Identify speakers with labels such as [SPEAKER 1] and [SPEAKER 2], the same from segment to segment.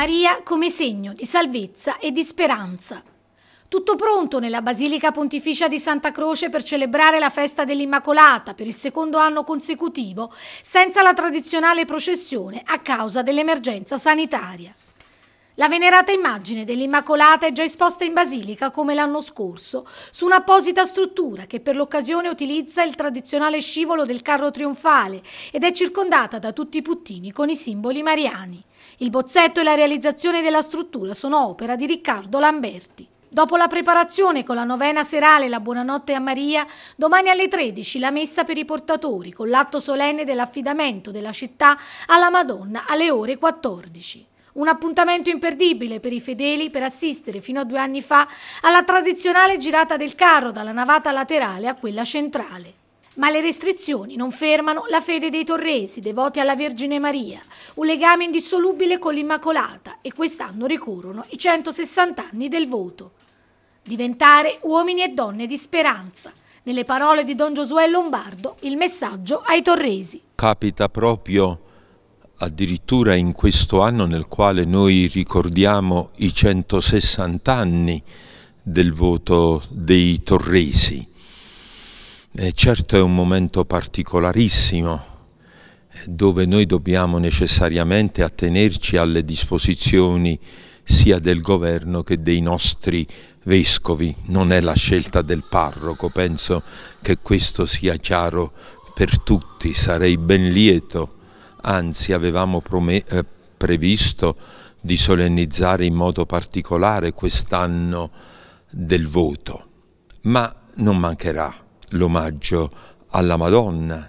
[SPEAKER 1] Maria come segno di salvezza e di speranza. Tutto pronto nella Basilica Pontificia di Santa Croce per celebrare la festa dell'Immacolata per il secondo anno consecutivo, senza la tradizionale processione a causa dell'emergenza sanitaria. La venerata immagine dell'Immacolata è già esposta in Basilica come l'anno scorso, su un'apposita struttura che per l'occasione utilizza il tradizionale scivolo del carro trionfale ed è circondata da tutti i puttini con i simboli mariani. Il bozzetto e la realizzazione della struttura sono opera di Riccardo Lamberti. Dopo la preparazione con la novena serale La Buonanotte a Maria, domani alle 13 la messa per i portatori con l'atto solenne dell'affidamento della città alla Madonna alle ore 14. Un appuntamento imperdibile per i fedeli per assistere fino a due anni fa alla tradizionale girata del carro dalla navata laterale a quella centrale. Ma le restrizioni non fermano la fede dei torresi, devoti alla Vergine Maria, un legame indissolubile con l'Immacolata e quest'anno ricorrono i 160 anni del voto. Diventare uomini e donne di speranza. Nelle parole di Don Giosuè Lombardo, il messaggio ai torresi.
[SPEAKER 2] Capita proprio addirittura in questo anno nel quale noi ricordiamo i 160 anni del voto dei torresi. E eh, certo è un momento particolarissimo eh, dove noi dobbiamo necessariamente attenerci alle disposizioni sia del governo che dei nostri vescovi, non è la scelta del parroco, penso che questo sia chiaro per tutti, sarei ben lieto anzi avevamo eh, previsto di solennizzare in modo particolare quest'anno del voto, ma non mancherà l'omaggio alla Madonna,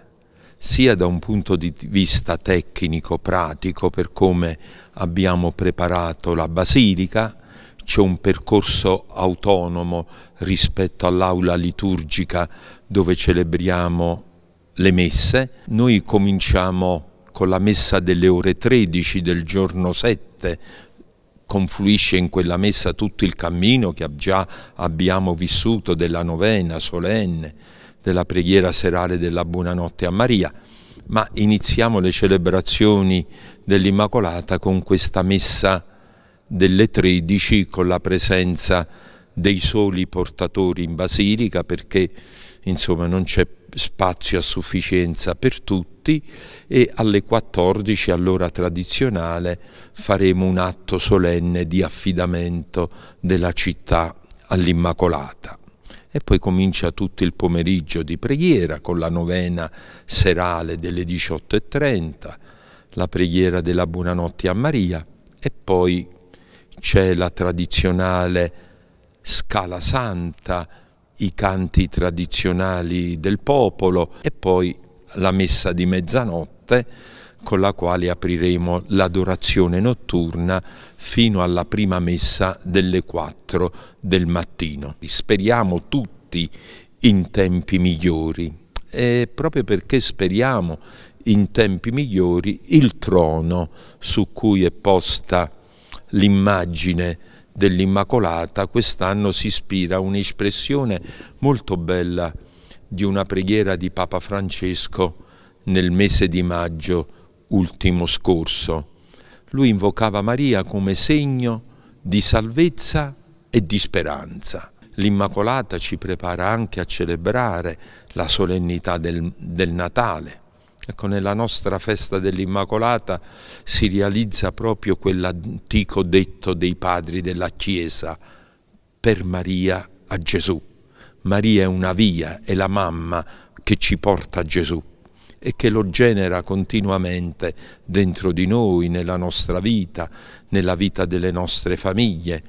[SPEAKER 2] sia da un punto di vista tecnico, pratico, per come abbiamo preparato la Basilica, c'è un percorso autonomo rispetto all'aula liturgica dove celebriamo le messe, noi cominciamo con la messa delle ore 13 del giorno 7 confluisce in quella messa tutto il cammino che già abbiamo vissuto della novena solenne, della preghiera serale della buonanotte a Maria, ma iniziamo le celebrazioni dell'Immacolata con questa messa delle 13 con la presenza dei soli portatori in basilica perché insomma non c'è spazio a sufficienza per tutti e alle 14 all'ora tradizionale faremo un atto solenne di affidamento della città all'Immacolata e poi comincia tutto il pomeriggio di preghiera con la novena serale delle 18.30, la preghiera della Buonanotte a Maria e poi c'è la tradizionale Scala Santa i canti tradizionali del popolo e poi la messa di mezzanotte con la quale apriremo l'adorazione notturna fino alla prima messa delle 4 del mattino. Speriamo tutti in tempi migliori e proprio perché speriamo in tempi migliori il trono su cui è posta l'immagine dell'Immacolata, quest'anno si ispira a un'espressione molto bella di una preghiera di Papa Francesco nel mese di maggio ultimo scorso. Lui invocava Maria come segno di salvezza e di speranza. L'Immacolata ci prepara anche a celebrare la solennità del, del Natale. Ecco, nella nostra festa dell'Immacolata si realizza proprio quell'antico detto dei padri della Chiesa, per Maria a Gesù. Maria è una via, è la mamma che ci porta a Gesù e che lo genera continuamente dentro di noi, nella nostra vita, nella vita delle nostre famiglie,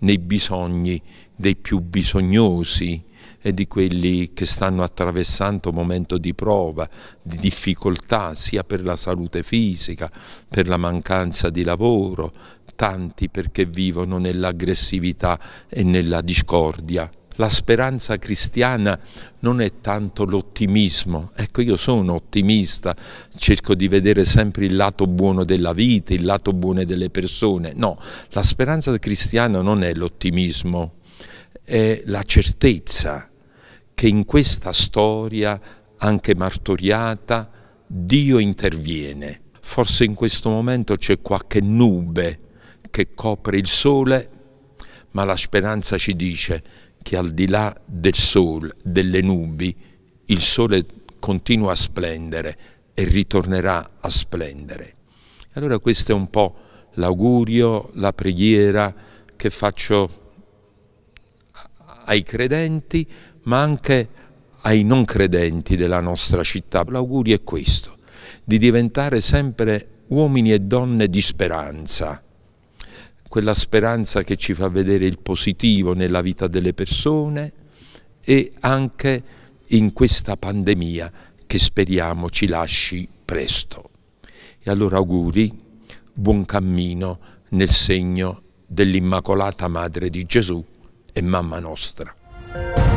[SPEAKER 2] nei bisogni dei più bisognosi, e di quelli che stanno attraversando un momento di prova, di difficoltà, sia per la salute fisica, per la mancanza di lavoro, tanti perché vivono nell'aggressività e nella discordia. La speranza cristiana non è tanto l'ottimismo, ecco io sono ottimista, cerco di vedere sempre il lato buono della vita, il lato buono delle persone, no, la speranza cristiana non è l'ottimismo, è la certezza che in questa storia, anche martoriata, Dio interviene. Forse in questo momento c'è qualche nube che copre il sole, ma la speranza ci dice che al di là del sole, delle nubi, il sole continua a splendere e ritornerà a splendere. Allora questo è un po' l'augurio, la preghiera che faccio ai credenti ma anche ai non credenti della nostra città. L'augurio è questo, di diventare sempre uomini e donne di speranza, quella speranza che ci fa vedere il positivo nella vita delle persone e anche in questa pandemia che speriamo ci lasci presto. E allora auguri, buon cammino nel segno dell'Immacolata Madre di Gesù e mamma nostra.